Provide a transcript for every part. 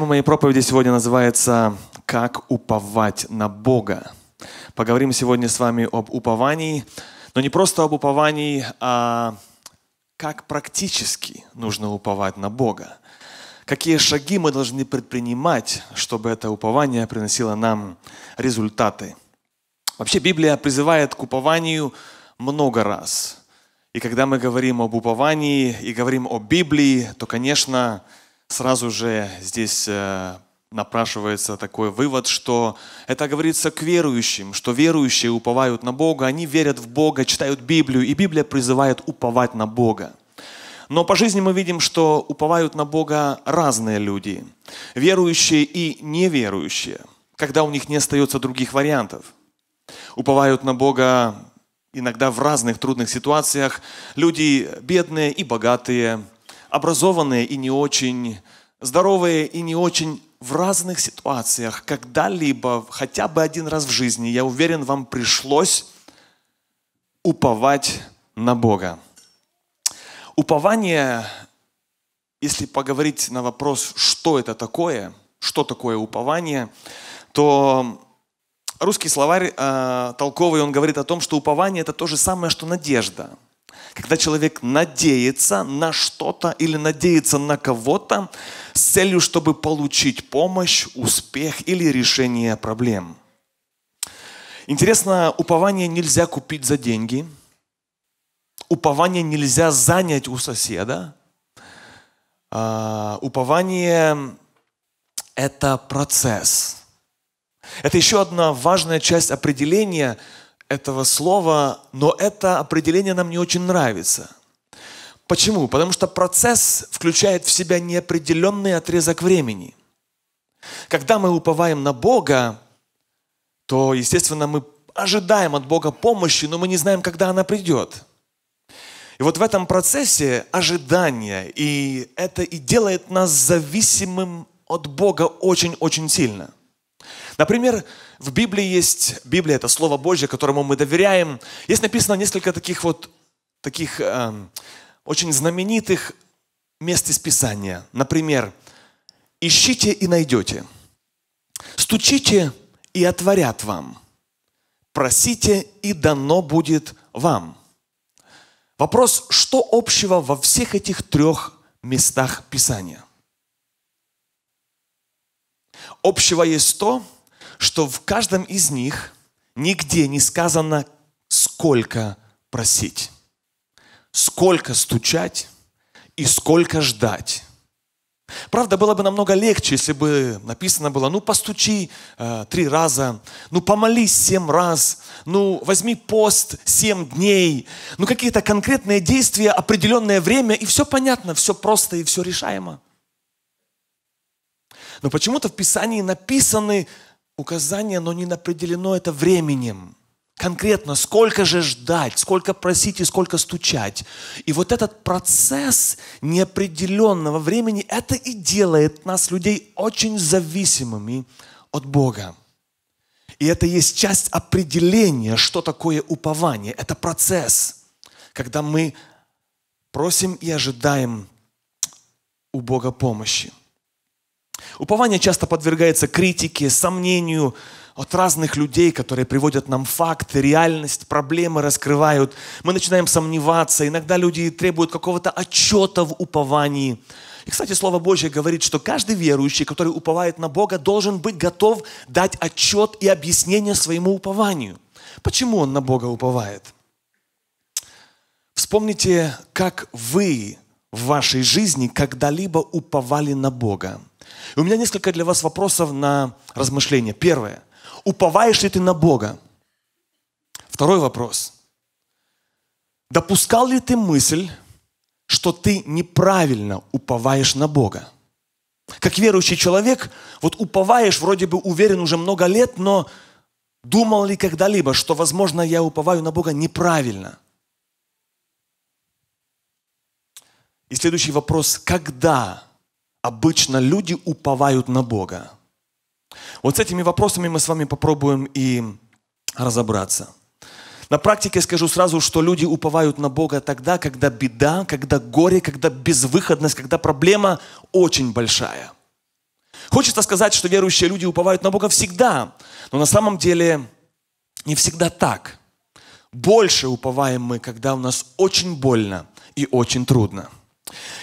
Тема моей проповеди сегодня называется «Как уповать на Бога». Поговорим сегодня с вами об уповании, но не просто об уповании, а как практически нужно уповать на Бога. Какие шаги мы должны предпринимать, чтобы это упование приносило нам результаты. Вообще Библия призывает к упованию много раз. И когда мы говорим об уповании и говорим о Библии, то, конечно, сразу же здесь э, напрашивается такой вывод, что это говорится к верующим, что верующие уповают на Бога, они верят в Бога, читают Библию, и Библия призывает уповать на Бога. Но по жизни мы видим, что уповают на Бога разные люди, верующие и неверующие, когда у них не остается других вариантов. Уповают на Бога иногда в разных трудных ситуациях люди бедные и богатые – образованные и не очень, здоровые и не очень, в разных ситуациях, когда-либо, хотя бы один раз в жизни, я уверен, вам пришлось уповать на Бога. Упование, если поговорить на вопрос, что это такое, что такое упование, то русский словарь э, толковый, он говорит о том, что упование – это то же самое, что надежда – когда человек надеется на что-то или надеется на кого-то с целью, чтобы получить помощь, успех или решение проблем. Интересно, упование нельзя купить за деньги. Упование нельзя занять у соседа. А, упование – это процесс. Это еще одна важная часть определения – этого слова, но это определение нам не очень нравится. Почему? Потому что процесс включает в себя неопределенный отрезок времени. Когда мы уповаем на Бога, то, естественно, мы ожидаем от Бога помощи, но мы не знаем, когда она придет. И вот в этом процессе ожидания, и это и делает нас зависимым от Бога очень-очень сильно – Например, в Библии есть, Библия это Слово Божье, которому мы доверяем. Есть написано несколько таких вот, таких э, очень знаменитых мест из Писания. Например, «Ищите и найдете, стучите и отворят вам, просите и дано будет вам». Вопрос, что общего во всех этих трех местах Писания? Общего есть то, что в каждом из них нигде не сказано, сколько просить, сколько стучать и сколько ждать. Правда, было бы намного легче, если бы написано было, ну постучи э, три раза, ну помолись семь раз, ну возьми пост семь дней, ну какие-то конкретные действия, определенное время, и все понятно, все просто и все решаемо. Но почему-то в Писании написаны указание, но не определено это временем. Конкретно, сколько же ждать, сколько просить и сколько стучать. И вот этот процесс неопределенного времени, это и делает нас, людей, очень зависимыми от Бога. И это есть часть определения, что такое упование. Это процесс, когда мы просим и ожидаем у Бога помощи. Упование часто подвергается критике, сомнению от разных людей, которые приводят нам факты, реальность, проблемы раскрывают. Мы начинаем сомневаться. Иногда люди требуют какого-то отчета в уповании. И, кстати, Слово Божье говорит, что каждый верующий, который уповает на Бога, должен быть готов дать отчет и объяснение своему упованию. Почему он на Бога уповает? Вспомните, как вы в вашей жизни когда-либо уповали на Бога. И у меня несколько для вас вопросов на размышление. Первое. Уповаешь ли ты на Бога? Второй вопрос. Допускал ли ты мысль, что ты неправильно уповаешь на Бога? Как верующий человек, вот уповаешь, вроде бы уверен уже много лет, но думал ли когда-либо, что, возможно, я уповаю на Бога неправильно? И следующий вопрос, когда обычно люди уповают на Бога? Вот с этими вопросами мы с вами попробуем и разобраться. На практике скажу сразу, что люди уповают на Бога тогда, когда беда, когда горе, когда безвыходность, когда проблема очень большая. Хочется сказать, что верующие люди уповают на Бога всегда, но на самом деле не всегда так. Больше уповаем мы, когда у нас очень больно и очень трудно.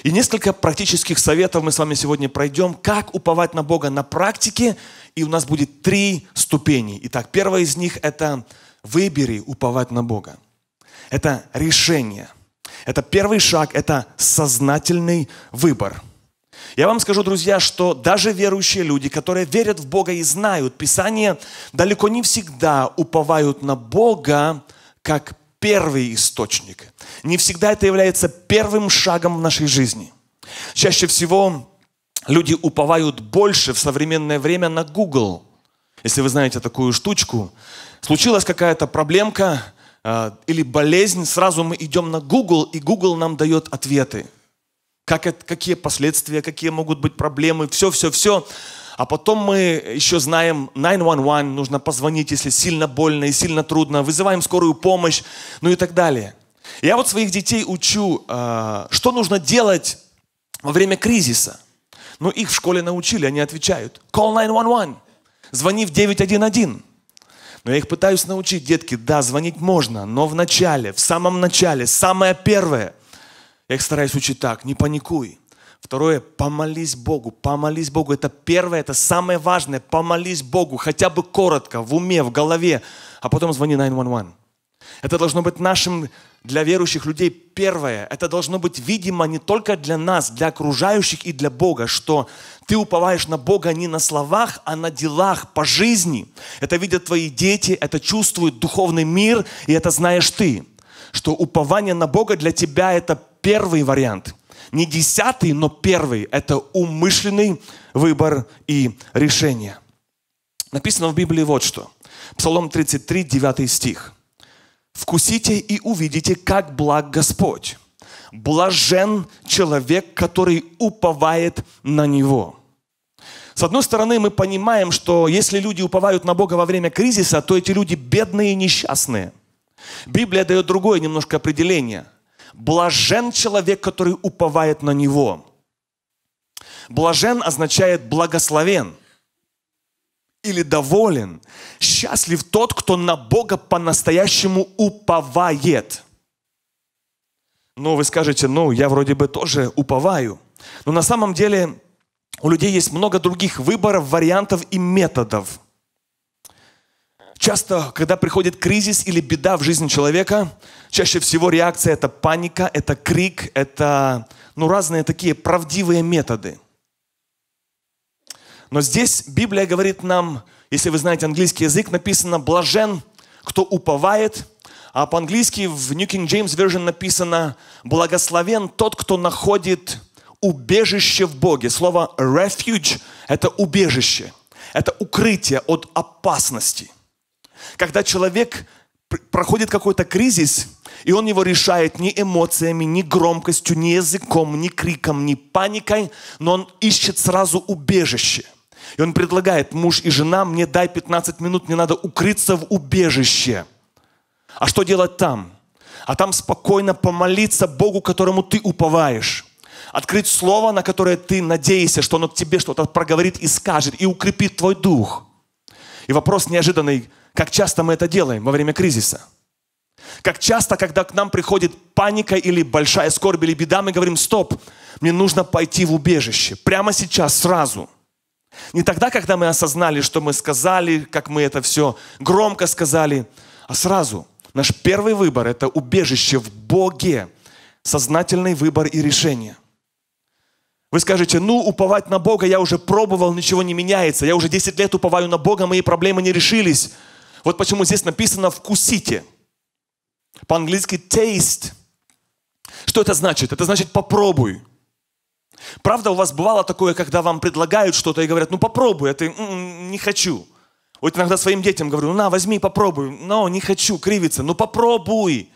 И несколько практических советов мы с вами сегодня пройдем, как уповать на Бога на практике, и у нас будет три ступени. Итак, первое из них – это выбери уповать на Бога. Это решение. Это первый шаг, это сознательный выбор. Я вам скажу, друзья, что даже верующие люди, которые верят в Бога и знают Писание, далеко не всегда уповают на Бога как первый источник. Не всегда это является первым шагом в нашей жизни. Чаще всего люди уповают больше в современное время на Google. Если вы знаете такую штучку, случилась какая-то проблемка э, или болезнь, сразу мы идем на Google, и Google нам дает ответы. Как это, какие последствия, какие могут быть проблемы, все-все-все. А потом мы еще знаем 911, нужно позвонить, если сильно больно и сильно трудно, вызываем скорую помощь, ну и так далее. Я вот своих детей учу, э, что нужно делать во время кризиса. Но ну, их в школе научили, они отвечают. Call 911. Звони в 911. Но я их пытаюсь научить, детки, да, звонить можно, но в начале, в самом начале, самое первое. Я их стараюсь учить так, не паникуй. Второе, помолись Богу, помолись Богу. Это первое, это самое важное. Помолись Богу, хотя бы коротко, в уме, в голове, а потом звони 911. Это должно быть нашим для верующих людей первое. Это должно быть видимо не только для нас, для окружающих и для Бога, что ты уповаешь на Бога не на словах, а на делах по жизни. Это видят твои дети, это чувствует духовный мир, и это знаешь ты, что упование на Бога для тебя это первый вариант – не десятый, но первый – это умышленный выбор и решение. Написано в Библии вот что. Псалом 33, 9 стих. «Вкусите и увидите, как благ Господь. Блажен человек, который уповает на Него». С одной стороны, мы понимаем, что если люди уповают на Бога во время кризиса, то эти люди бедные и несчастные. Библия дает другое немножко определение – Блажен человек, который уповает на него. Блажен означает благословен или доволен. Счастлив тот, кто на Бога по-настоящему уповает. Но ну, вы скажете, ну, я вроде бы тоже уповаю. Но на самом деле у людей есть много других выборов, вариантов и методов – Часто, когда приходит кризис или беда в жизни человека, чаще всего реакция это паника, это крик, это ну, разные такие правдивые методы. Но здесь Библия говорит нам, если вы знаете английский язык, написано «блажен, кто уповает», а по-английски в New King James Version написано «благословен тот, кто находит убежище в Боге». Слово «refuge» — это убежище, это укрытие от опасности – когда человек проходит какой-то кризис, и он его решает не эмоциями, не громкостью, не языком, не криком, не паникой, но он ищет сразу убежище. И он предлагает, муж и жена, мне дай 15 минут, мне надо укрыться в убежище. А что делать там? А там спокойно помолиться Богу, которому ты уповаешь. Открыть слово, на которое ты надеешься, что оно к тебе что-то проговорит и скажет, и укрепит твой дух. И вопрос неожиданный, как часто мы это делаем во время кризиса? Как часто, когда к нам приходит паника или большая скорбь или беда, мы говорим, стоп, мне нужно пойти в убежище. Прямо сейчас, сразу. Не тогда, когда мы осознали, что мы сказали, как мы это все громко сказали, а сразу. Наш первый выбор – это убежище в Боге. Сознательный выбор и решение. Вы скажете, ну, уповать на Бога я уже пробовал, ничего не меняется. Я уже 10 лет уповаю на Бога, мои проблемы не решились. Вот почему здесь написано «вкусите». По-английски «taste». Что это значит? Это значит «попробуй». Правда, у вас бывало такое, когда вам предлагают что-то и говорят, ну попробуй, а ты м-м, не хочу. Вот иногда своим детям говорю, ну на, возьми, попробуй. Но, не хочу, кривится, ну попробуй.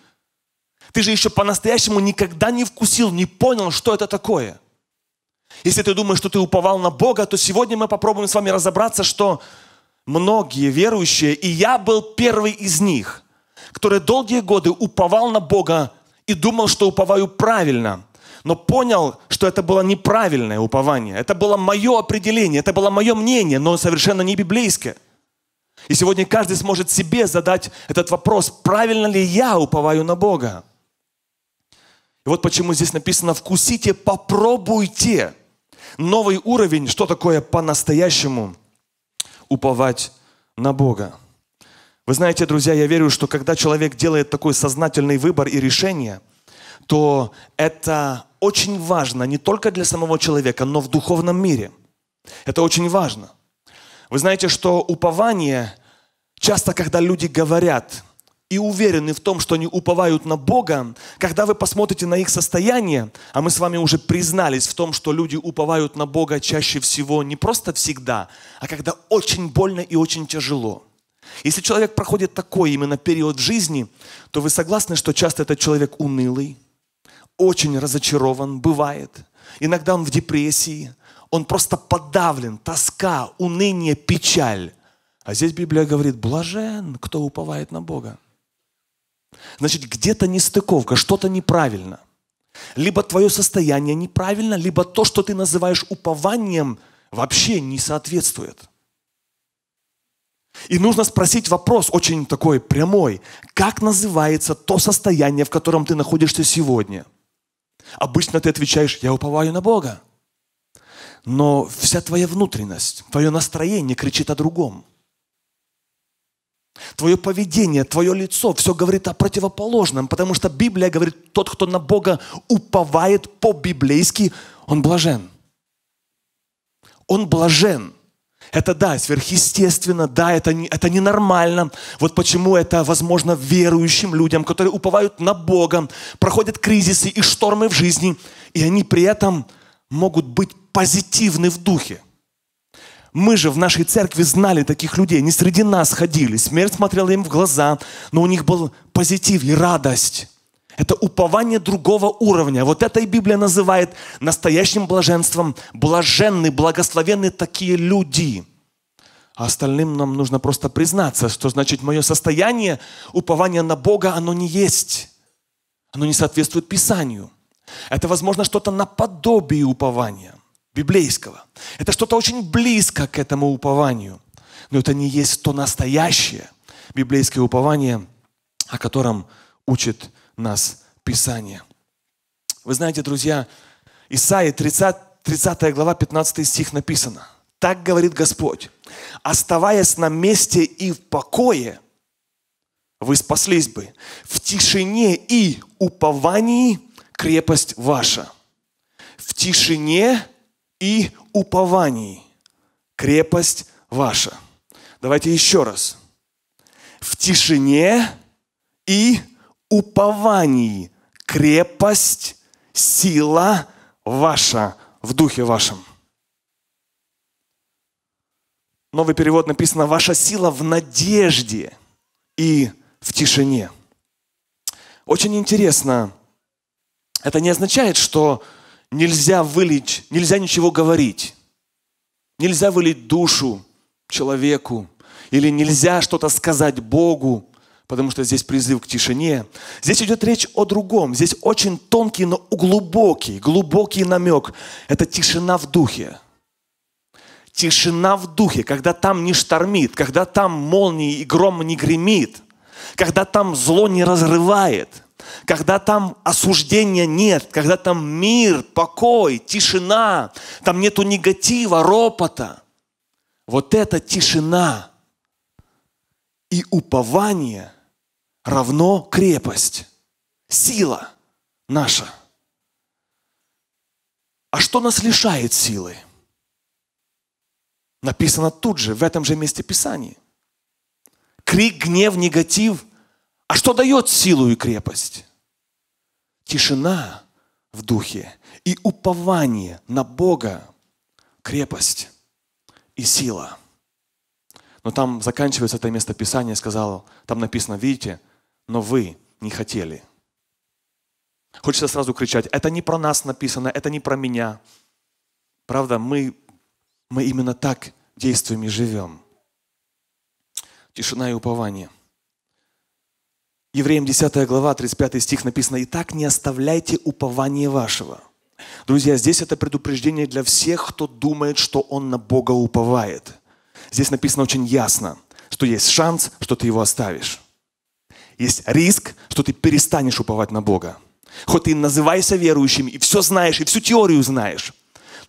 Ты же еще по-настоящему никогда не вкусил, не понял, что это такое. Если ты думаешь, что ты уповал на Бога, то сегодня мы попробуем с вами разобраться, что многие верующие, и я был первый из них, который долгие годы уповал на Бога и думал, что уповаю правильно, но понял, что это было неправильное упование. Это было мое определение, это было мое мнение, но совершенно не библейское. И сегодня каждый сможет себе задать этот вопрос, правильно ли я уповаю на Бога. И вот почему здесь написано «вкусите, попробуйте». Новый уровень, что такое по-настоящему – уповать на Бога. Вы знаете, друзья, я верю, что когда человек делает такой сознательный выбор и решение, то это очень важно не только для самого человека, но в духовном мире. Это очень важно. Вы знаете, что упование часто, когда люди говорят – и уверены в том, что они уповают на Бога, когда вы посмотрите на их состояние, а мы с вами уже признались в том, что люди уповают на Бога чаще всего не просто всегда, а когда очень больно и очень тяжело. Если человек проходит такой именно период в жизни, то вы согласны, что часто этот человек унылый, очень разочарован, бывает. Иногда он в депрессии, он просто подавлен, тоска, уныние, печаль. А здесь Библия говорит, блажен, кто уповает на Бога. Значит, где-то нестыковка, что-то неправильно. Либо твое состояние неправильно, либо то, что ты называешь упованием, вообще не соответствует. И нужно спросить вопрос очень такой прямой. Как называется то состояние, в котором ты находишься сегодня? Обычно ты отвечаешь, я уповаю на Бога. Но вся твоя внутренность, твое настроение кричит о другом твое поведение, твое лицо, все говорит о противоположном, потому что Библия говорит, тот, кто на Бога уповает по-библейски, он блажен. Он блажен. Это да, сверхъестественно, да, это, не, это ненормально. Вот почему это возможно верующим людям, которые уповают на Бога, проходят кризисы и штормы в жизни, и они при этом могут быть позитивны в духе. Мы же в нашей церкви знали таких людей, не среди нас ходили. Смерть смотрела им в глаза, но у них был позитив и радость. Это упование другого уровня. Вот это и Библия называет настоящим блаженством. Блаженны, благословенны такие люди. А остальным нам нужно просто признаться, что значит мое состояние, упование на Бога, оно не есть. Оно не соответствует Писанию. Это, возможно, что-то наподобие упования библейского. Это что-то очень близко к этому упованию. Но это не есть то настоящее библейское упование, о котором учит нас Писание. Вы знаете, друзья, Исаия 30, 30 глава, 15 стих написано. Так говорит Господь, оставаясь на месте и в покое, вы спаслись бы. В тишине и уповании крепость ваша. В тишине и упований крепость ваша. Давайте еще раз. В тишине и уповании крепость, сила ваша в духе вашем. Новый перевод написано «Ваша сила в надежде и в тишине». Очень интересно. Это не означает, что нельзя вылить, нельзя ничего говорить. Нельзя вылить душу человеку. Или нельзя что-то сказать Богу, потому что здесь призыв к тишине. Здесь идет речь о другом. Здесь очень тонкий, но глубокий, глубокий намек. Это тишина в духе. Тишина в духе, когда там не штормит, когда там молнии и гром не гремит, когда там зло не разрывает – когда там осуждения нет, когда там мир, покой, тишина, там нету негатива, ропота. Вот эта тишина и упование равно крепость, сила наша. А что нас лишает силы? Написано тут же, в этом же месте Писания. Крик, гнев, негатив – а что дает силу и крепость? Тишина в духе и упование на Бога, крепость и сила. Но там заканчивается это место Писания, сказал, там написано, видите, но вы не хотели. Хочется сразу кричать, это не про нас написано, это не про меня. Правда, мы, мы именно так действуем и живем. Тишина и упование – Евреям 10 глава, 35 стих написано, «И так не оставляйте упование вашего». Друзья, здесь это предупреждение для всех, кто думает, что он на Бога уповает. Здесь написано очень ясно, что есть шанс, что ты его оставишь. Есть риск, что ты перестанешь уповать на Бога. Хоть ты называешься верующим, и все знаешь, и всю теорию знаешь,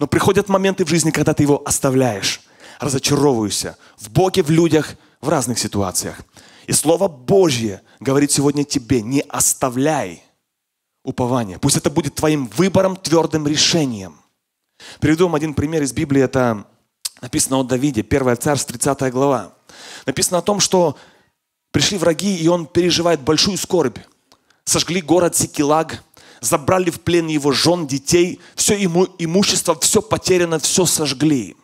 но приходят моменты в жизни, когда ты его оставляешь, разочаровываешься в Боге, в людях, в разных ситуациях. И Слово Божье говорит сегодня тебе, не оставляй упование. Пусть это будет твоим выбором, твердым решением. Приведу вам один пример из Библии. Это написано о Давиде, 1 Царств, 30 глава. Написано о том, что пришли враги, и он переживает большую скорбь. Сожгли город Сикилаг, забрали в плен его жен, детей, все ему имущество, все потеряно, все сожгли.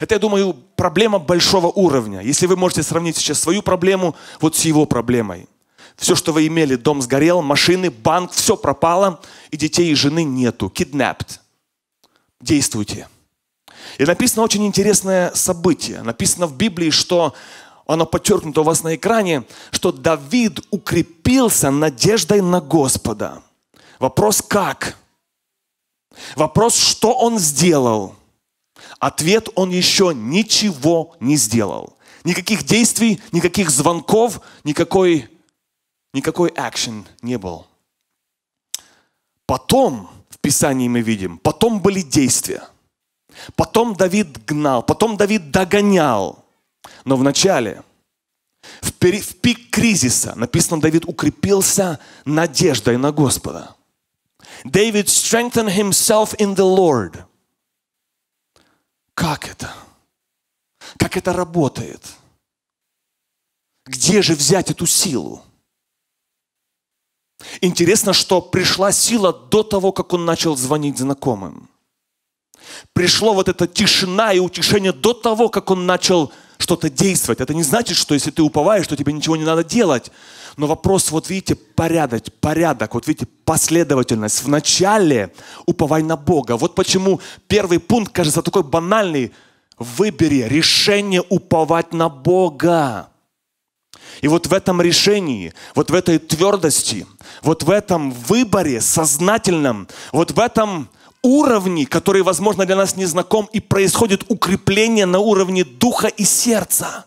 Это, я думаю, проблема большого уровня. Если вы можете сравнить сейчас свою проблему вот с его проблемой. Все, что вы имели, дом сгорел, машины, банк, все пропало, и детей и жены нету. киднапт. Действуйте. И написано очень интересное событие. Написано в Библии, что оно подчеркнуто у вас на экране, что Давид укрепился надеждой на Господа. Вопрос как? Вопрос, что он сделал – Ответ он еще ничего не сделал. Никаких действий, никаких звонков, никакой, никакой action не был. Потом, в Писании мы видим, потом были действия. Потом Давид гнал, потом Давид догонял. Но вначале, в, пери, в пик кризиса, написано, Давид укрепился надеждой на Господа. David strengthened himself in the Lord – как это? Как это работает? Где же взять эту силу? Интересно, что пришла сила до того, как он начал звонить знакомым. Пришло вот эта тишина и утешение до того, как он начал звонить что-то действовать. Это не значит, что если ты уповаешь, что тебе ничего не надо делать. Но вопрос, вот видите, порядок, порядок, вот видите, последовательность. Вначале уповай на Бога. Вот почему первый пункт кажется такой банальный. Выбери решение уповать на Бога. И вот в этом решении, вот в этой твердости, вот в этом выборе сознательном, вот в этом уровни, которые, возможно, для нас не и происходит укрепление на уровне духа и сердца.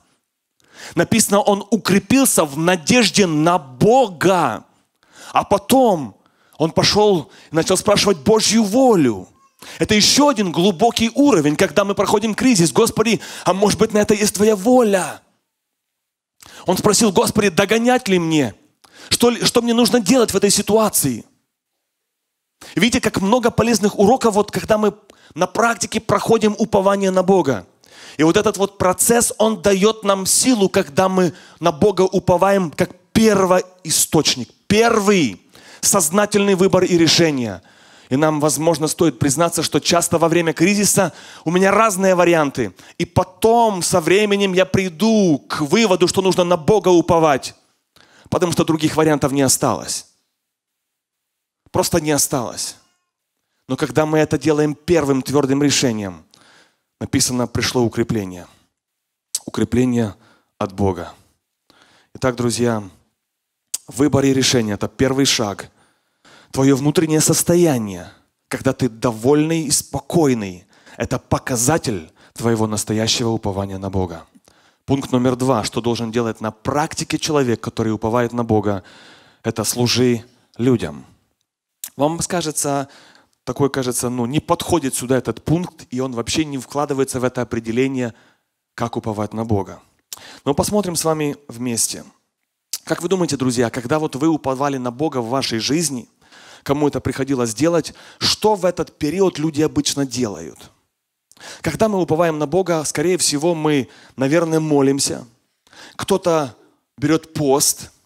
Написано, он укрепился в надежде на Бога. А потом он пошел и начал спрашивать Божью волю. Это еще один глубокий уровень, когда мы проходим кризис. Господи, а может быть на это есть Твоя воля? Он спросил, Господи, догонять ли мне? Что, что мне нужно делать в этой ситуации? Видите, как много полезных уроков, вот когда мы на практике проходим упование на Бога. И вот этот вот процесс, он дает нам силу, когда мы на Бога уповаем как первоисточник, первый сознательный выбор и решение. И нам, возможно, стоит признаться, что часто во время кризиса у меня разные варианты. И потом, со временем, я приду к выводу, что нужно на Бога уповать, потому что других вариантов не осталось просто не осталось. Но когда мы это делаем первым твердым решением, написано, пришло укрепление. Укрепление от Бога. Итак, друзья, выбор и решение – это первый шаг. Твое внутреннее состояние, когда ты довольный и спокойный, это показатель твоего настоящего упования на Бога. Пункт номер два, что должен делать на практике человек, который уповает на Бога, это служи людям – вам скажется такой кажется, ну, не подходит сюда этот пункт, и он вообще не вкладывается в это определение, как уповать на Бога. Но посмотрим с вами вместе. Как вы думаете, друзья, когда вот вы уповали на Бога в вашей жизни, кому это приходилось делать, что в этот период люди обычно делают? Когда мы уповаем на Бога, скорее всего, мы, наверное, молимся. Кто-то берет пост –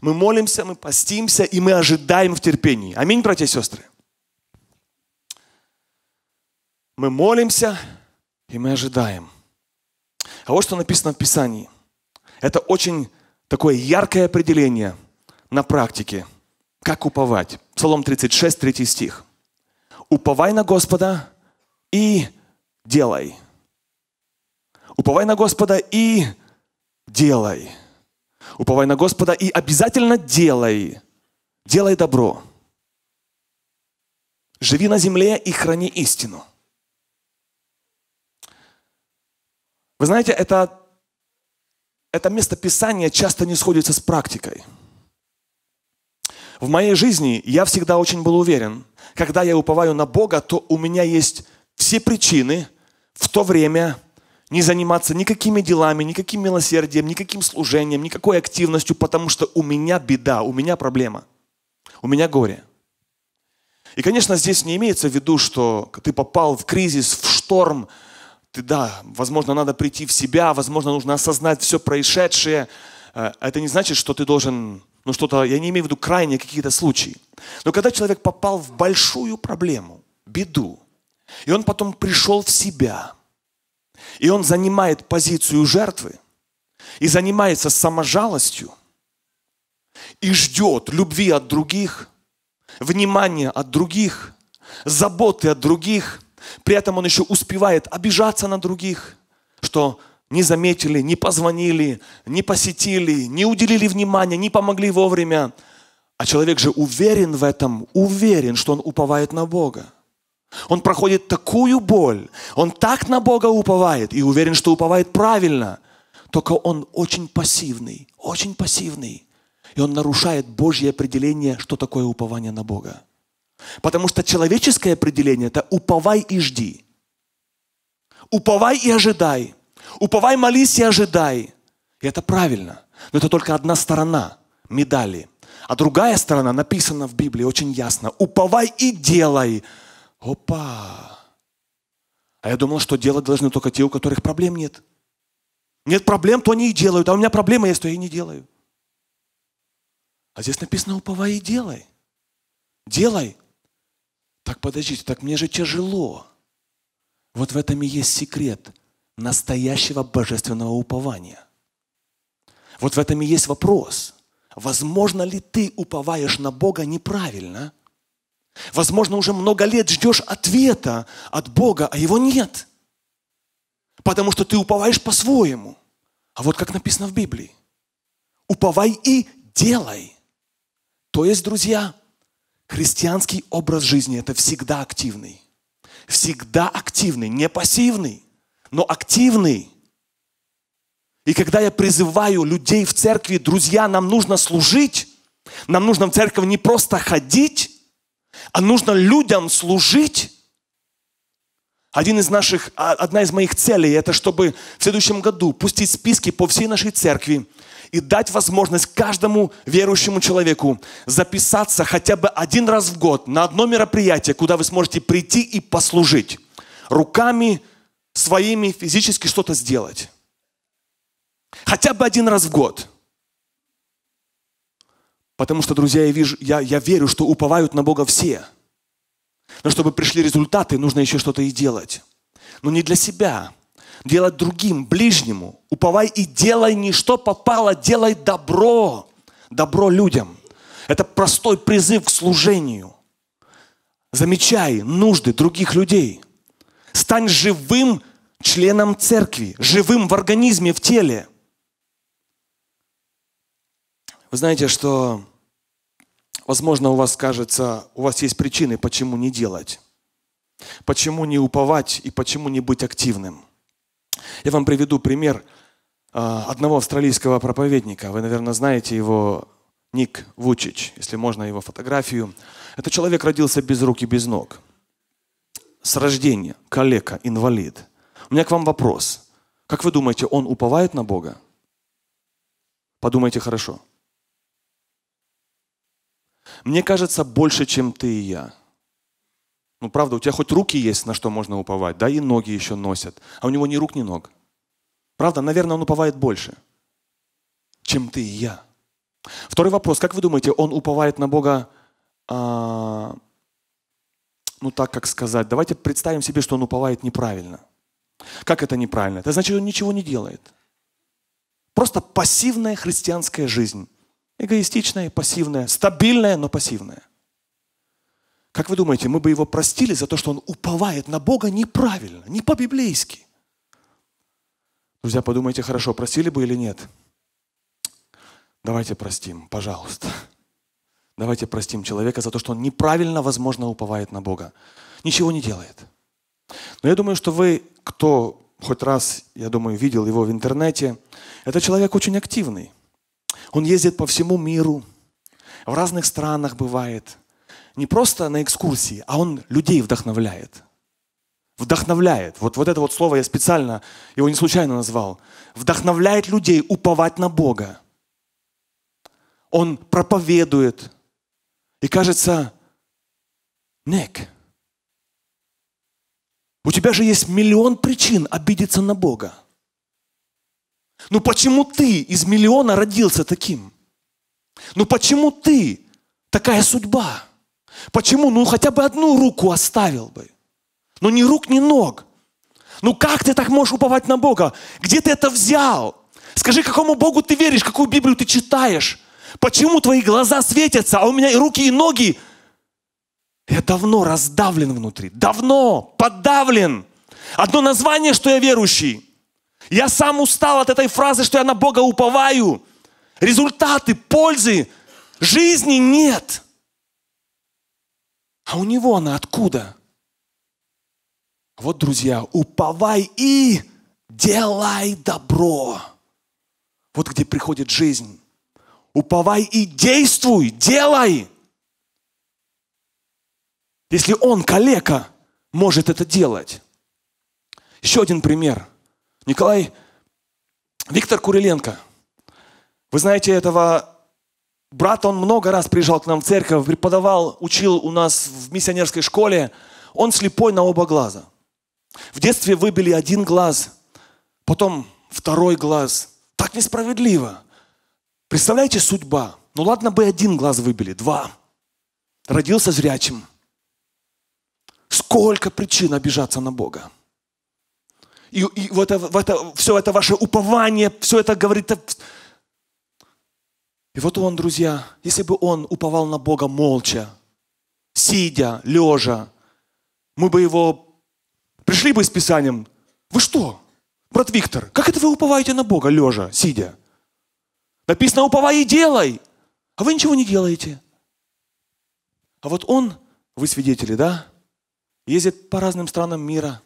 мы молимся, мы постимся, и мы ожидаем в терпении. Аминь, братья и сестры. Мы молимся, и мы ожидаем. А вот что написано в Писании. Это очень такое яркое определение на практике, как уповать. Псалом 36, 3 стих. «Уповай на Господа и делай». Уповай на Господа и делай уповай на Господа и обязательно делай, делай добро. Живи на земле и храни истину. Вы знаете, это, это место Писания часто не сходится с практикой. В моей жизни я всегда очень был уверен, когда я уповаю на Бога, то у меня есть все причины в то время не заниматься никакими делами, никаким милосердием, никаким служением, никакой активностью, потому что у меня беда, у меня проблема, у меня горе. И, конечно, здесь не имеется в виду, что ты попал в кризис, в шторм, ты, да, возможно, надо прийти в себя, возможно, нужно осознать все происшедшее. Э, это не значит, что ты должен, ну что-то, я не имею в виду крайние какие-то случаи. Но когда человек попал в большую проблему, беду, и он потом пришел в себя – и он занимает позицию жертвы и занимается саможалостью и ждет любви от других, внимания от других, заботы от других. При этом он еще успевает обижаться на других, что не заметили, не позвонили, не посетили, не уделили внимания, не помогли вовремя. А человек же уверен в этом, уверен, что он уповает на Бога. Он проходит такую боль, он так на Бога уповает и уверен, что уповает правильно, только он очень пассивный, очень пассивный. И он нарушает Божье определение, что такое упование на Бога. Потому что человеческое определение – это уповай и жди. Уповай и ожидай. Уповай, молись и ожидай. И это правильно. Но это только одна сторона медали. А другая сторона написана в Библии очень ясно. Уповай и делай – Опа! А я думал, что делать должны только те, у которых проблем нет. Нет проблем, то они и делают. А у меня проблема есть, то я и не делаю. А здесь написано, уповай и делай. Делай. Так подождите, так мне же тяжело. Вот в этом и есть секрет настоящего божественного упования. Вот в этом и есть вопрос. Возможно ли ты уповаешь на Бога неправильно – Возможно, уже много лет ждешь ответа от Бога, а его нет. Потому что ты уповаешь по-своему. А вот как написано в Библии. Уповай и делай. То есть, друзья, христианский образ жизни – это всегда активный. Всегда активный, не пассивный, но активный. И когда я призываю людей в церкви, друзья, нам нужно служить, нам нужно в церковь не просто ходить, а нужно людям служить. Один из наших, а, одна из моих целей – это чтобы в следующем году пустить списки по всей нашей церкви и дать возможность каждому верующему человеку записаться хотя бы один раз в год на одно мероприятие, куда вы сможете прийти и послужить. Руками своими физически что-то сделать. Хотя бы один раз в год – Потому что, друзья, я, вижу, я, я верю, что уповают на Бога все. Но чтобы пришли результаты, нужно еще что-то и делать. Но не для себя. Делать другим, ближнему. Уповай и делай не что попало, делай добро. Добро людям. Это простой призыв к служению. Замечай нужды других людей. Стань живым членом церкви, живым в организме, в теле – вы знаете, что, возможно, у вас кажется, у вас есть причины, почему не делать, почему не уповать и почему не быть активным. Я вам приведу пример а, одного австралийского проповедника. Вы, наверное, знаете его Ник Вучич, если можно его фотографию. Этот человек родился без рук и без ног. С рождения, калека, инвалид. У меня к вам вопрос. Как вы думаете, он уповает на Бога? Подумайте хорошо мне кажется, больше, чем ты и я. Ну, правда, у тебя хоть руки есть, на что можно уповать, да, и ноги еще носят. А у него ни рук, ни ног. Правда, наверное, он уповает больше, чем ты и я. Второй вопрос. Как вы думаете, он уповает на Бога, а, ну так как сказать, давайте представим себе, что он уповает неправильно. Как это неправильно? Это значит, он ничего не делает. Просто пассивная христианская жизнь. Эгоистичное, пассивное, стабильное, но пассивное. Как вы думаете, мы бы его простили за то, что он уповает на Бога неправильно, не по-библейски? Друзья, подумайте хорошо, простили бы или нет? Давайте простим, пожалуйста. Давайте простим человека за то, что он неправильно, возможно, уповает на Бога. Ничего не делает. Но я думаю, что вы, кто хоть раз, я думаю, видел его в интернете, это человек очень активный. Он ездит по всему миру, в разных странах бывает. Не просто на экскурсии, а он людей вдохновляет. Вдохновляет. Вот, вот это вот слово я специально, его не случайно назвал. Вдохновляет людей уповать на Бога. Он проповедует. И кажется, Нек, у тебя же есть миллион причин обидеться на Бога. Ну почему ты из миллиона родился таким? Ну почему ты такая судьба? Почему? Ну хотя бы одну руку оставил бы. Ну ни рук, ни ног. Ну как ты так можешь уповать на Бога? Где ты это взял? Скажи, какому Богу ты веришь, какую Библию ты читаешь? Почему твои глаза светятся, а у меня и руки, и ноги? Я давно раздавлен внутри, давно подавлен. Одно название, что я верующий. Я сам устал от этой фразы, что я на Бога уповаю. Результаты, пользы, жизни нет. А у него она откуда? Вот, друзья, уповай и делай добро. Вот где приходит жизнь. Уповай и действуй, делай. Если он, калека, может это делать. Еще один пример – Николай Виктор Куриленко. Вы знаете, этого брата, он много раз приезжал к нам в церковь, преподавал, учил у нас в миссионерской школе. Он слепой на оба глаза. В детстве выбили один глаз, потом второй глаз. Так несправедливо. Представляете, судьба. Ну ладно бы один глаз выбили, два. Родился зрячим. Сколько причин обижаться на Бога и, и вот это, это, все это ваше упование, все это говорит. Э, и вот он, друзья, если бы он уповал на Бога молча, сидя, лежа, мы бы его пришли бы с Писанием. Вы что, брат Виктор, как это вы уповаете на Бога, лежа, сидя? Написано, уповай и делай. А вы ничего не делаете. А вот он, вы свидетели, да, ездит по разным странам мира –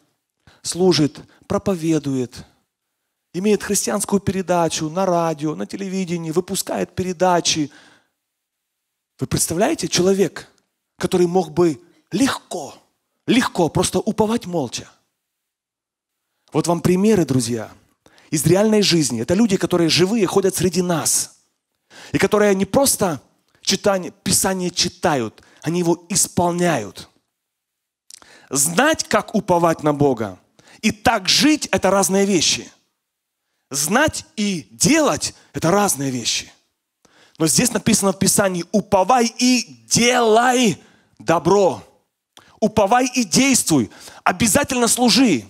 служит, проповедует, имеет христианскую передачу на радио, на телевидении, выпускает передачи. Вы представляете, человек, который мог бы легко, легко просто уповать молча. Вот вам примеры, друзья, из реальной жизни. Это люди, которые живые, ходят среди нас. И которые не просто читание, Писание читают, они его исполняют. Знать, как уповать на Бога – и так жить – это разные вещи. Знать и делать – это разные вещи. Но здесь написано в Писании «Уповай и делай добро». Уповай и действуй. Обязательно служи.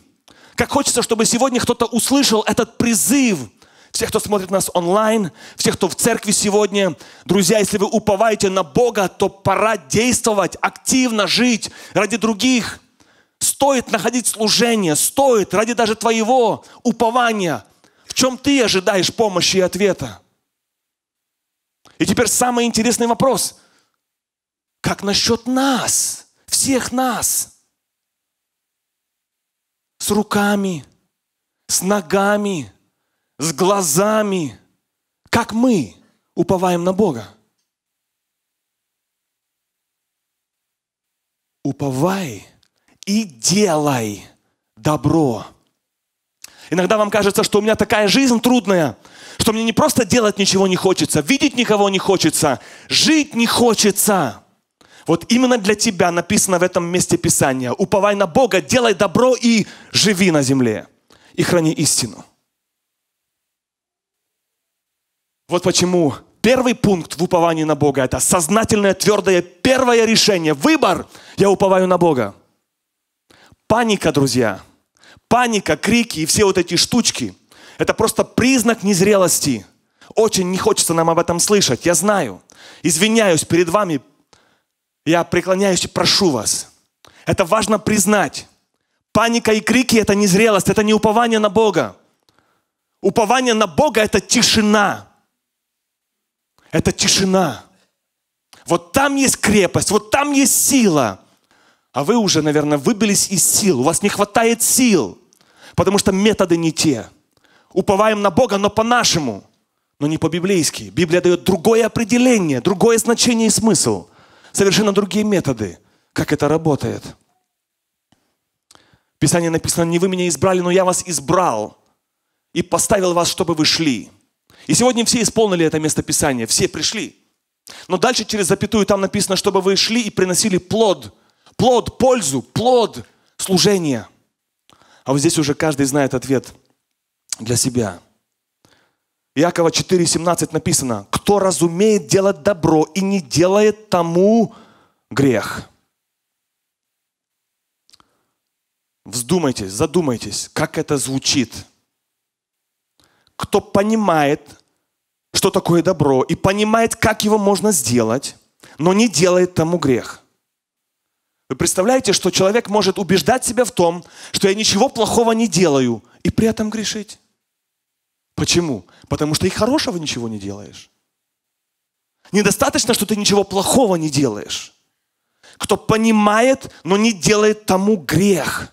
Как хочется, чтобы сегодня кто-то услышал этот призыв – всех, кто смотрит нас онлайн, всех, кто в церкви сегодня. Друзья, если вы уповаете на Бога, то пора действовать, активно жить ради других, Стоит находить служение, стоит ради даже твоего упования, в чем ты ожидаешь помощи и ответа. И теперь самый интересный вопрос. Как насчет нас, всех нас? С руками, с ногами, с глазами. Как мы уповаем на Бога? Уповай и делай добро. Иногда вам кажется, что у меня такая жизнь трудная, что мне не просто делать ничего не хочется, видеть никого не хочется, жить не хочется. Вот именно для тебя написано в этом месте Писания. Уповай на Бога, делай добро и живи на земле. И храни истину. Вот почему первый пункт в уповании на Бога – это сознательное, твердое, первое решение, выбор. Я уповаю на Бога. Паника, друзья. Паника, крики и все вот эти штучки. Это просто признак незрелости. Очень не хочется нам об этом слышать, я знаю. Извиняюсь перед вами. Я преклоняюсь и прошу вас. Это важно признать. Паника и крики – это незрелость, это не упование на Бога. Упование на Бога – это тишина. Это тишина. Вот там есть крепость, вот там есть сила – а вы уже, наверное, выбились из сил. У вас не хватает сил, потому что методы не те. Уповаем на Бога, но по-нашему, но не по-библейски. Библия дает другое определение, другое значение и смысл. Совершенно другие методы, как это работает. В Писании написано, не вы меня избрали, но я вас избрал и поставил вас, чтобы вы шли. И сегодня все исполнили это место Писания, все пришли. Но дальше через запятую там написано, чтобы вы шли и приносили плод – плод, пользу, плод служения. А вот здесь уже каждый знает ответ для себя. Иакова 4,17 написано, «Кто разумеет делать добро и не делает тому грех». Вздумайтесь, задумайтесь, как это звучит. Кто понимает, что такое добро, и понимает, как его можно сделать, но не делает тому грех. Вы представляете, что человек может убеждать себя в том, что я ничего плохого не делаю, и при этом грешить. Почему? Потому что и хорошего ничего не делаешь. Недостаточно, что ты ничего плохого не делаешь. Кто понимает, но не делает тому грех.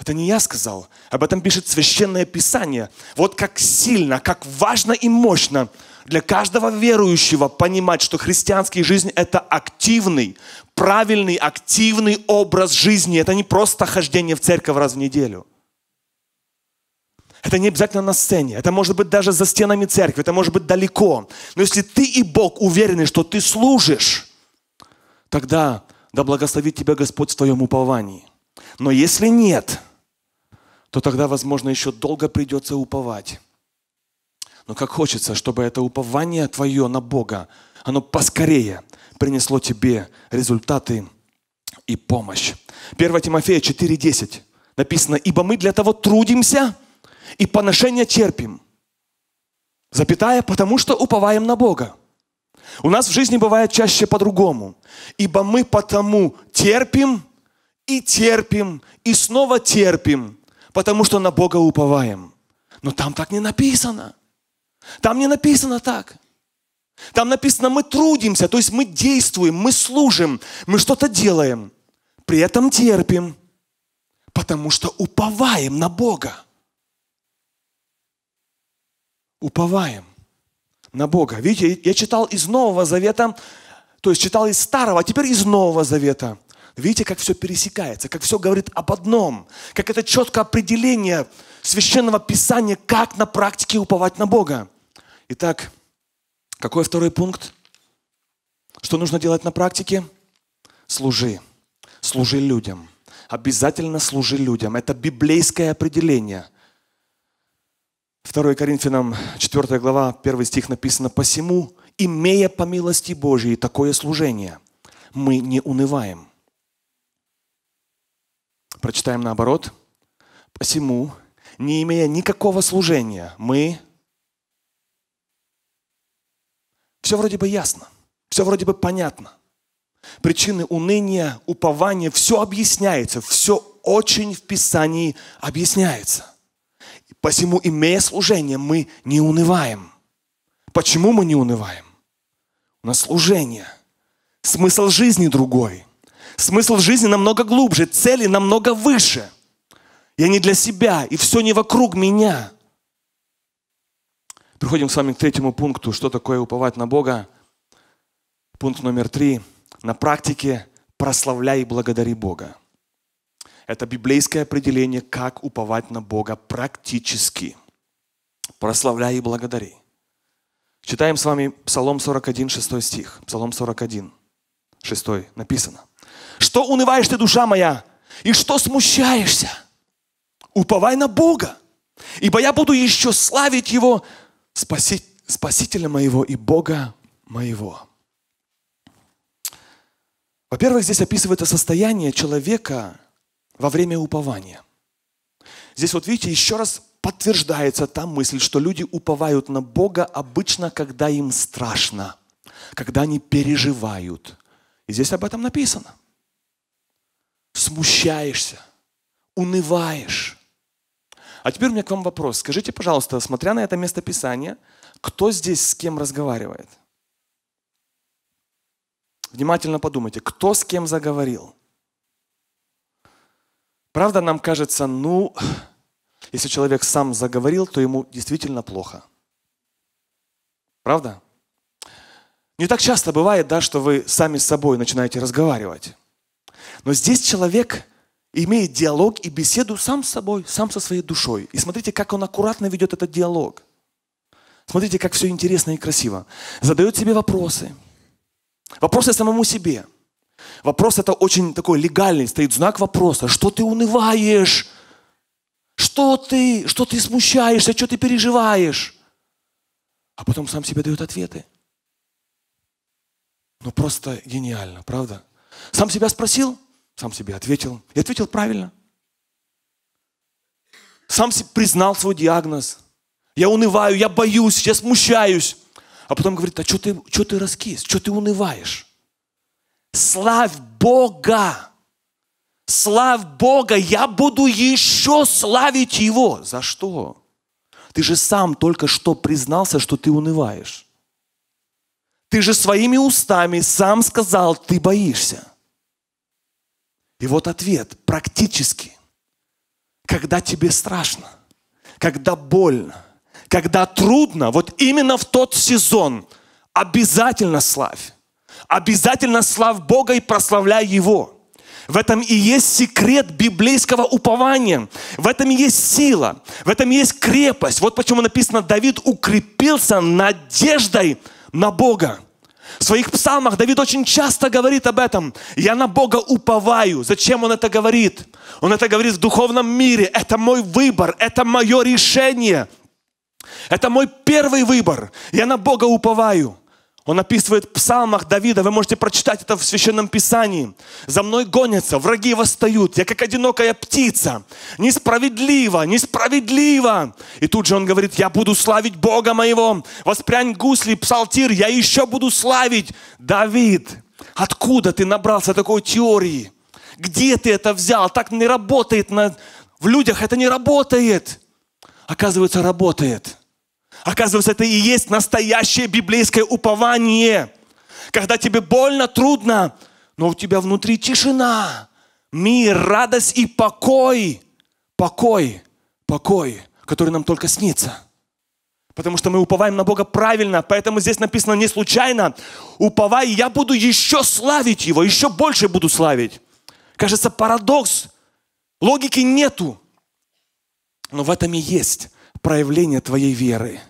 Это не я сказал. Об этом пишет Священное Писание. Вот как сильно, как важно и мощно – для каждого верующего понимать, что христианская жизнь – это активный, правильный, активный образ жизни. Это не просто хождение в церковь раз в неделю. Это не обязательно на сцене, это может быть даже за стенами церкви, это может быть далеко. Но если ты и Бог уверены, что ты служишь, тогда да благословит тебя Господь в твоем уповании. Но если нет, то тогда, возможно, еще долго придется уповать но как хочется, чтобы это упование твое на Бога, оно поскорее принесло тебе результаты и помощь. 1 Тимофея 4.10 написано, «Ибо мы для того трудимся и поношение терпим». Запятая, потому что уповаем на Бога. У нас в жизни бывает чаще по-другому. Ибо мы потому терпим и терпим и снова терпим, потому что на Бога уповаем. Но там так не написано. Там не написано так. Там написано, мы трудимся, то есть мы действуем, мы служим, мы что-то делаем, при этом терпим, потому что уповаем на Бога. Уповаем на Бога. Видите, я читал из Нового Завета, то есть читал из Старого, а теперь из Нового Завета – Видите, как все пересекается, как все говорит об одном, как это четкое определение священного писания, как на практике уповать на Бога. Итак, какой второй пункт? Что нужно делать на практике? Служи. Служи людям. Обязательно служи людям. Это библейское определение. 2 Коринфянам 4 глава, 1 стих написано, «Посему, имея по милости Божьей такое служение, мы не унываем». Прочитаем наоборот. Посему, не имея никакого служения, мы... Все вроде бы ясно, все вроде бы понятно. Причины уныния, упования, все объясняется, все очень в Писании объясняется. Посему, имея служение, мы не унываем. Почему мы не унываем? На служение. Смысл жизни другой – Смысл жизни намного глубже, цели намного выше. Я не для себя, и все не вокруг меня. Переходим с вами к третьему пункту. Что такое уповать на Бога? Пункт номер три. На практике прославляй и благодари Бога. Это библейское определение, как уповать на Бога практически. Прославляй и благодари. Читаем с вами Псалом 41, 6 стих. Псалом 41, 6 написано. Что унываешь ты, душа моя? И что смущаешься? Уповай на Бога, ибо я буду еще славить Его, спаси, Спасителя моего и Бога моего. Во-первых, здесь описывается состояние человека во время упования. Здесь вот видите, еще раз подтверждается та мысль, что люди уповают на Бога обычно, когда им страшно, когда они переживают. И здесь об этом написано смущаешься, унываешь. А теперь у меня к вам вопрос. Скажите, пожалуйста, смотря на это местописание, кто здесь с кем разговаривает? Внимательно подумайте, кто с кем заговорил? Правда, нам кажется, ну, если человек сам заговорил, то ему действительно плохо. Правда? Не так часто бывает, да, что вы сами с собой начинаете разговаривать. Но здесь человек имеет диалог и беседу сам с собой, сам со своей душой. И смотрите, как он аккуратно ведет этот диалог. Смотрите, как все интересно и красиво. Задает себе вопросы. Вопросы самому себе. Вопрос это очень такой легальный, стоит знак вопроса. Что ты унываешь? Что ты? Что ты смущаешься? Что ты переживаешь? А потом сам себе дает ответы. Ну просто гениально, правда? Сам себя спросил, сам себе ответил. И ответил правильно. Сам признал свой диагноз. Я унываю, я боюсь, я смущаюсь. А потом говорит, а что ты, что ты раскис, что ты унываешь? Славь Бога! Славь Бога! Я буду еще славить Его! За что? Ты же сам только что признался, что ты унываешь. Ты же своими устами сам сказал, ты боишься. И вот ответ практически. Когда тебе страшно, когда больно, когда трудно, вот именно в тот сезон обязательно славь. Обязательно славь Бога и прославляй Его. В этом и есть секрет библейского упования. В этом и есть сила. В этом и есть крепость. Вот почему написано, Давид укрепился надеждой на Бога. В своих псалмах Давид очень часто говорит об этом. Я на Бога уповаю. Зачем он это говорит? Он это говорит в духовном мире. Это мой выбор, это мое решение. Это мой первый выбор. Я на Бога уповаю. Он описывает в псалмах Давида, вы можете прочитать это в Священном Писании. «За мной гонятся, враги восстают, я как одинокая птица. Несправедливо, несправедливо!» И тут же он говорит, «Я буду славить Бога моего, воспрянь гусли, псалтир, я еще буду славить». Давид, откуда ты набрался такой теории? Где ты это взял? Так не работает, на... в людях это не работает. Оказывается, работает. Оказывается, это и есть настоящее библейское упование. Когда тебе больно, трудно, но у тебя внутри тишина, мир, радость и покой. Покой, покой, который нам только снится. Потому что мы уповаем на Бога правильно. Поэтому здесь написано не случайно. Уповай, я буду еще славить Его, еще больше буду славить. Кажется, парадокс. Логики нету. Но в этом и есть проявление твоей веры.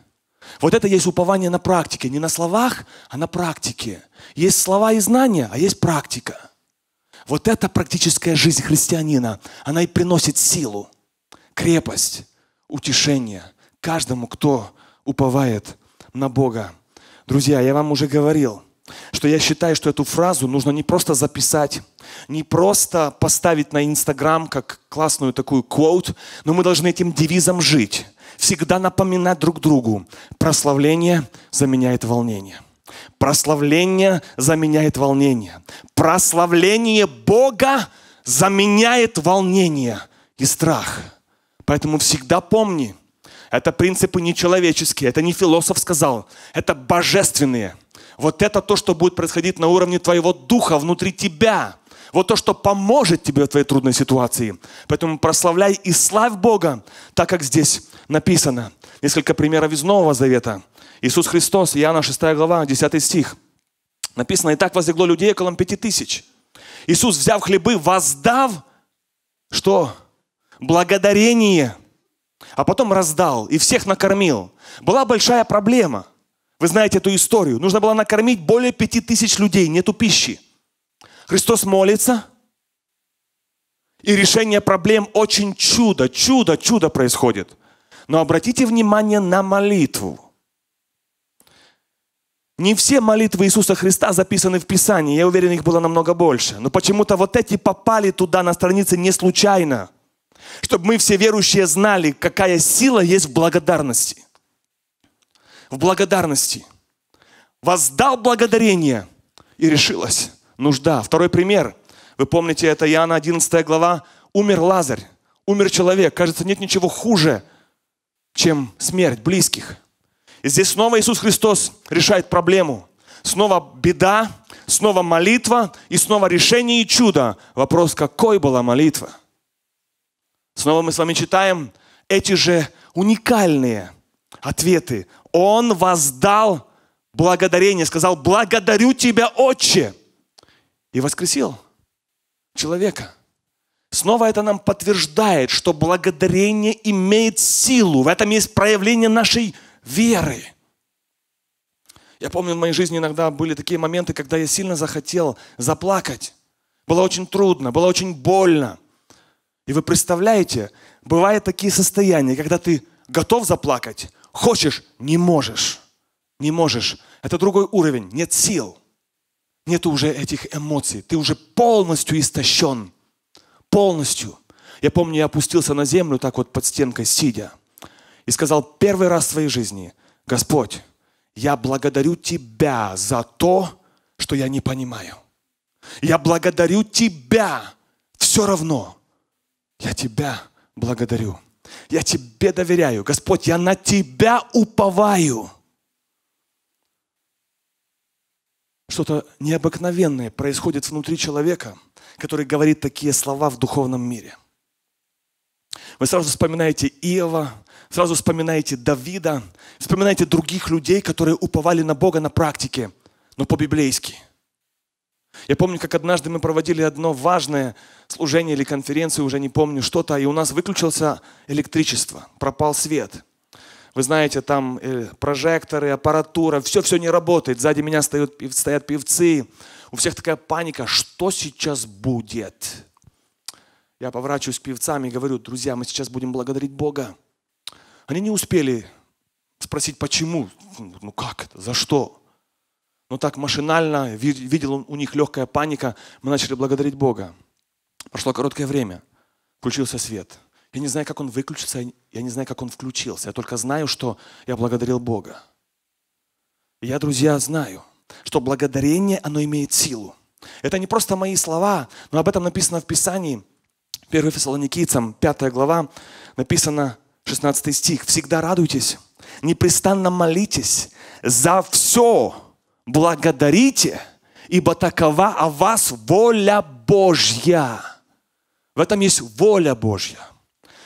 Вот это есть упование на практике. Не на словах, а на практике. Есть слова и знания, а есть практика. Вот эта практическая жизнь христианина, она и приносит силу, крепость, утешение каждому, кто уповает на Бога. Друзья, я вам уже говорил, что я считаю, что эту фразу нужно не просто записать, не просто поставить на Инстаграм как классную такую квот, но мы должны этим девизом жить – всегда напоминать друг другу, прославление заменяет волнение. Прославление заменяет волнение. Прославление Бога заменяет волнение и страх. Поэтому всегда помни, это принципы не человеческие, это не философ сказал, это божественные. Вот это то, что будет происходить на уровне твоего духа внутри тебя – вот то, что поможет тебе в твоей трудной ситуации. Поэтому прославляй и славь Бога, так как здесь написано. Несколько примеров из Нового Завета. Иисус Христос, Иоанна 6 глава, 10 стих. Написано, и так возлегло людей около пяти тысяч. Иисус, взяв хлебы, воздав, что? Благодарение. А потом раздал и всех накормил. Была большая проблема. Вы знаете эту историю. Нужно было накормить более пяти тысяч людей, нету пищи. Христос молится, и решение проблем очень чудо, чудо, чудо происходит. Но обратите внимание на молитву. Не все молитвы Иисуса Христа записаны в Писании. Я уверен, их было намного больше. Но почему-то вот эти попали туда на странице не случайно. Чтобы мы все верующие знали, какая сила есть в благодарности. В благодарности. Воздал благодарение и решилось нужда. Второй пример. Вы помните, это Иоанна 11 глава. Умер Лазарь, умер человек. Кажется, нет ничего хуже, чем смерть близких. И здесь снова Иисус Христос решает проблему. Снова беда, снова молитва и снова решение и чудо. Вопрос, какой была молитва? Снова мы с вами читаем эти же уникальные ответы. Он воздал благодарение, сказал, благодарю тебя, Отче, и воскресил человека. Снова это нам подтверждает, что благодарение имеет силу. В этом есть проявление нашей веры. Я помню, в моей жизни иногда были такие моменты, когда я сильно захотел заплакать. Было очень трудно, было очень больно. И вы представляете, бывают такие состояния, когда ты готов заплакать, хочешь, не можешь. Не можешь. Это другой уровень, нет сил нет уже этих эмоций. Ты уже полностью истощен. Полностью. Я помню, я опустился на землю так вот под стенкой сидя и сказал первый раз в своей жизни, Господь, я благодарю Тебя за то, что я не понимаю. Я благодарю Тебя. Все равно. Я Тебя благодарю. Я Тебе доверяю. Господь, я на Тебя уповаю. что-то необыкновенное происходит внутри человека, который говорит такие слова в духовном мире. Вы сразу вспоминаете Иова, сразу вспоминаете Давида, вспоминаете других людей, которые уповали на Бога на практике, но по-библейски. Я помню, как однажды мы проводили одно важное служение или конференцию, уже не помню что-то, и у нас выключился электричество, пропал свет – вы знаете, там э, прожекторы, аппаратура, все-все не работает. Сзади меня стоят, стоят певцы. У всех такая паника, что сейчас будет? Я поворачиваюсь к певцам и говорю, друзья, мы сейчас будем благодарить Бога. Они не успели спросить, почему, ну как это, за что. Но так машинально, видел у них легкая паника, мы начали благодарить Бога. Прошло короткое время, включился свет – я не знаю, как он выключился, я не знаю, как он включился. Я только знаю, что я благодарил Бога. я, друзья, знаю, что благодарение, оно имеет силу. Это не просто мои слова, но об этом написано в Писании. 1 Фессалоникийцам, 5 глава, написано 16 стих. «Всегда радуйтесь, непрестанно молитесь, за все благодарите, ибо такова о вас воля Божья». В этом есть воля Божья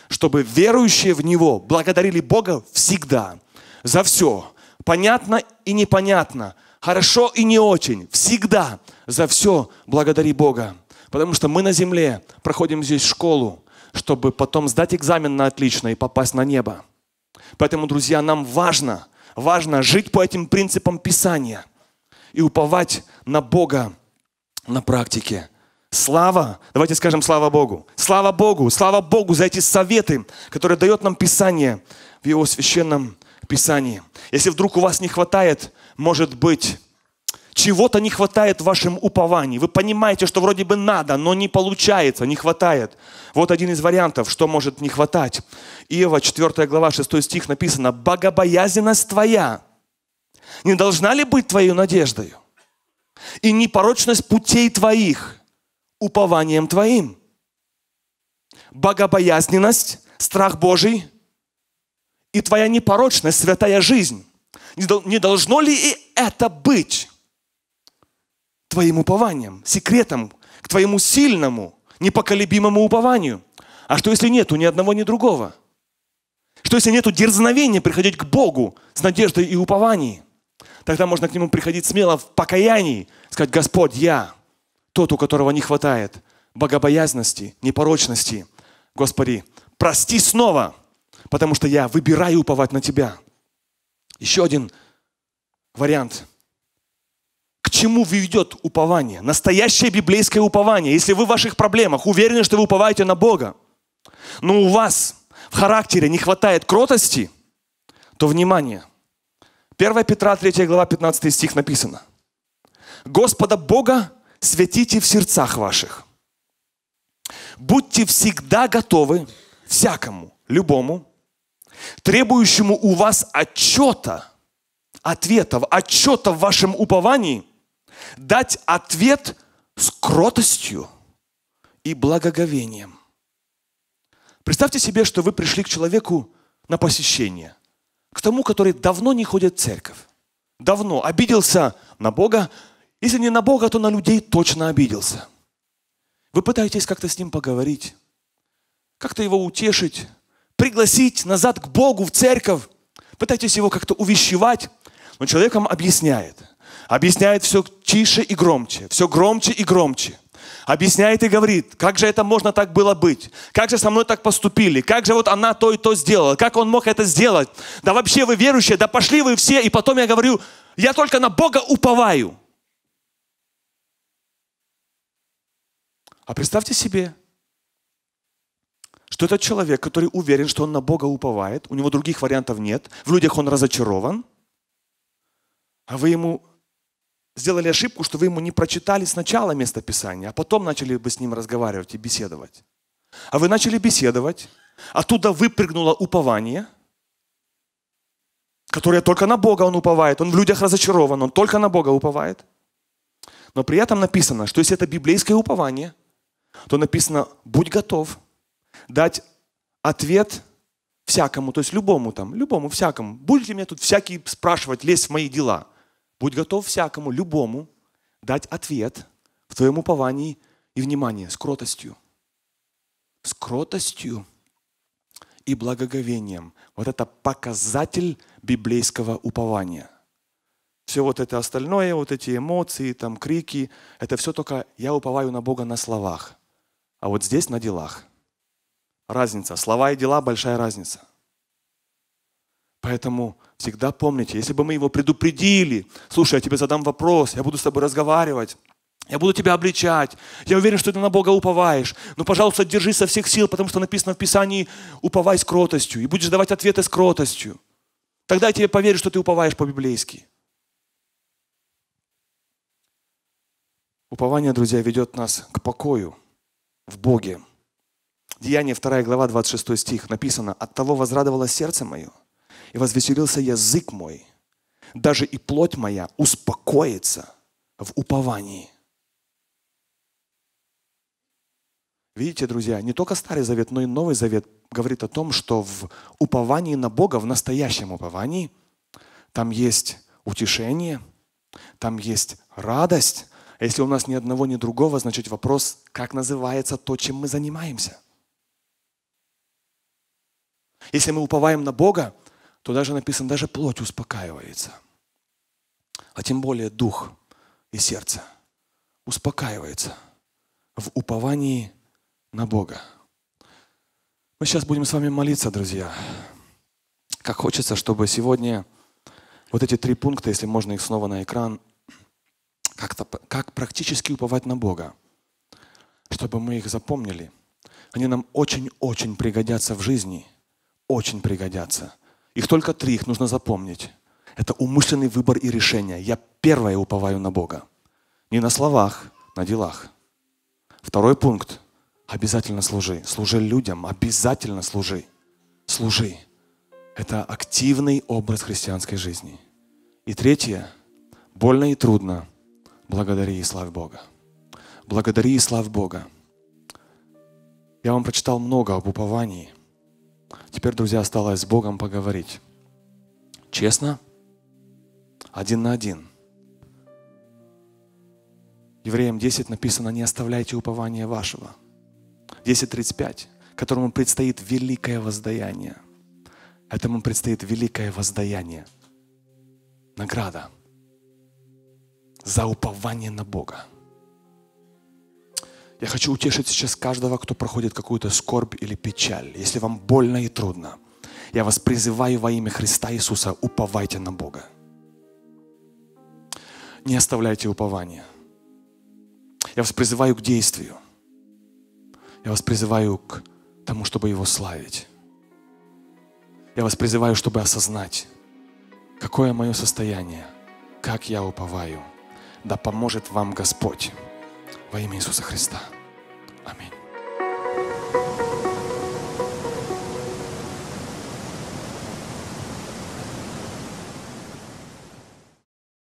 чтобы верующие в Него благодарили Бога всегда, за все, понятно и непонятно, хорошо и не очень, всегда, за все благодари Бога. Потому что мы на земле проходим здесь школу, чтобы потом сдать экзамен на отлично и попасть на небо. Поэтому, друзья, нам важно, важно жить по этим принципам Писания и уповать на Бога на практике. Слава, давайте скажем слава Богу. Слава Богу, слава Богу за эти советы, которые дает нам Писание в Его священном Писании. Если вдруг у вас не хватает, может быть, чего-то не хватает в вашем уповании. Вы понимаете, что вроде бы надо, но не получается, не хватает. Вот один из вариантов, что может не хватать. Иова, 4 глава, 6 стих написано, «Богобоязненность твоя не должна ли быть твоей надеждой И непорочность путей твоих – упованием твоим. Богобоязненность, страх Божий и твоя непорочность, святая жизнь. Не должно ли и это быть твоим упованием, секретом к твоему сильному, непоколебимому упованию? А что если нету ни одного, ни другого? Что если нету дерзновения приходить к Богу с надеждой и упованием? Тогда можно к Нему приходить смело в покаянии, сказать, Господь, я тот, у которого не хватает богобоязности, непорочности. Господи, прости снова, потому что я выбираю уповать на Тебя. Еще один вариант. К чему ведет упование? Настоящее библейское упование. Если вы в ваших проблемах уверены, что вы уповаете на Бога, но у вас в характере не хватает кротости, то внимание. 1 Петра 3 глава 15 стих написано. Господа Бога Светите в сердцах ваших. Будьте всегда готовы всякому, любому, требующему у вас отчета, ответов, отчета в вашем уповании, дать ответ с кротостью и благоговением. Представьте себе, что вы пришли к человеку на посещение, к тому, который давно не ходит в церковь, давно обиделся на Бога, если не на Бога, то на людей точно обиделся. Вы пытаетесь как-то с ним поговорить, как-то его утешить, пригласить назад к Богу в церковь, пытаетесь его как-то увещевать, но человек вам объясняет. Объясняет все тише и громче, все громче и громче. Объясняет и говорит, как же это можно так было быть? Как же со мной так поступили? Как же вот она то и то сделала? Как он мог это сделать? Да вообще вы верующие, да пошли вы все. И потом я говорю, я только на Бога уповаю. А представьте себе, что этот человек, который уверен, что он на Бога уповает, у него других вариантов нет, в людях он разочарован, а вы ему сделали ошибку, что вы ему не прочитали сначала место Писания, а потом начали бы с ним разговаривать и беседовать. А вы начали беседовать, оттуда выпрыгнуло упование, которое только на Бога он уповает, он в людях разочарован, он только на Бога уповает. Но при этом написано, что если это библейское упование – то написано, будь готов дать ответ всякому, то есть любому там, любому, всякому. Будет ли меня тут всякий спрашивать, лезть в мои дела? Будь готов всякому, любому дать ответ в твоем уповании и внимание с кротостью. С кротостью и благоговением. Вот это показатель библейского упования. Все вот это остальное, вот эти эмоции, там крики, это все только я уповаю на Бога на словах а вот здесь на делах. Разница. Слова и дела – большая разница. Поэтому всегда помните, если бы мы его предупредили, слушай, я тебе задам вопрос, я буду с тобой разговаривать, я буду тебя обличать. Я уверен, что ты на Бога уповаешь. Но, пожалуйста, держи со всех сил, потому что написано в Писании «уповай с кротостью» и будешь давать ответы с кротостью. Тогда я тебе поверю, что ты уповаешь по-библейски. Упование, друзья, ведет нас к покою – в Боге. Деяние 2 глава 26 стих написано «От того возрадовалось сердце мое, и возвеселился язык мой, даже и плоть моя успокоится в уповании». Видите, друзья, не только Старый Завет, но и Новый Завет говорит о том, что в уповании на Бога, в настоящем уповании, там есть утешение, там есть радость, а если у нас ни одного, ни другого, значит вопрос, как называется то, чем мы занимаемся. Если мы уповаем на Бога, то даже написано, даже плоть успокаивается. А тем более дух и сердце успокаивается в уповании на Бога. Мы сейчас будем с вами молиться, друзья. Как хочется, чтобы сегодня вот эти три пункта, если можно их снова на экран, как, то как практически уповать на Бога, чтобы мы их запомнили. Они нам очень-очень пригодятся в жизни, очень пригодятся. Их только три, их нужно запомнить. Это умышленный выбор и решение. Я первое уповаю на Бога. Не на словах, на делах. Второй пункт. Обязательно служи. Служи людям, обязательно служи. Служи. Это активный образ христианской жизни. И третье. Больно и трудно, Благодари и славь Бога. Благодари и славь Бога. Я вам прочитал много об уповании. Теперь, друзья, осталось с Богом поговорить. Честно, один на один. Евреям 10 написано, не оставляйте упование вашего. 10.35, которому предстоит великое воздаяние. Этому предстоит великое воздаяние. Награда – за упование на Бога. Я хочу утешить сейчас каждого, кто проходит какую-то скорбь или печаль. Если вам больно и трудно, я вас призываю во имя Христа Иисуса, уповайте на Бога. Не оставляйте упования. Я вас призываю к действию. Я вас призываю к тому, чтобы Его славить. Я вас призываю, чтобы осознать, какое мое состояние, как я уповаю – да поможет вам Господь во имя Иисуса Христа. Аминь.